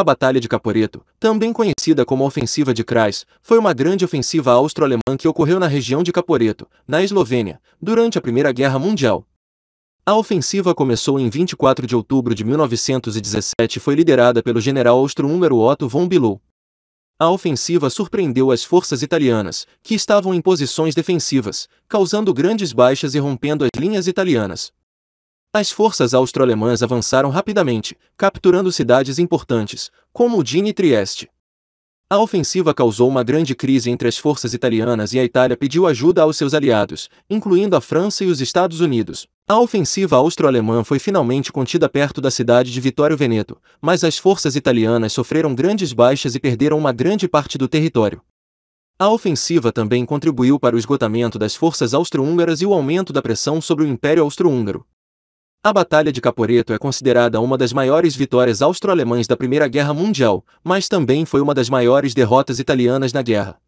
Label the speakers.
Speaker 1: A Batalha de Caporeto, também conhecida como Ofensiva de Krais, foi uma grande ofensiva austro-alemã que ocorreu na região de Caporeto, na Eslovênia, durante a Primeira Guerra Mundial. A ofensiva começou em 24 de outubro de 1917 e foi liderada pelo general austro-húngaro Otto von Bülow. A ofensiva surpreendeu as forças italianas, que estavam em posições defensivas, causando grandes baixas e rompendo as linhas italianas. As forças austro-alemãs avançaram rapidamente, capturando cidades importantes, como Udine e Trieste. A ofensiva causou uma grande crise entre as forças italianas e a Itália pediu ajuda aos seus aliados, incluindo a França e os Estados Unidos. A ofensiva austro-alemã foi finalmente contida perto da cidade de Vitório Veneto, mas as forças italianas sofreram grandes baixas e perderam uma grande parte do território. A ofensiva também contribuiu para o esgotamento das forças austro-húngaras e o aumento da pressão sobre o Império Austro-Húngaro. A Batalha de Caporeto é considerada uma das maiores vitórias austro-alemãs da Primeira Guerra Mundial, mas também foi uma das maiores derrotas italianas na guerra.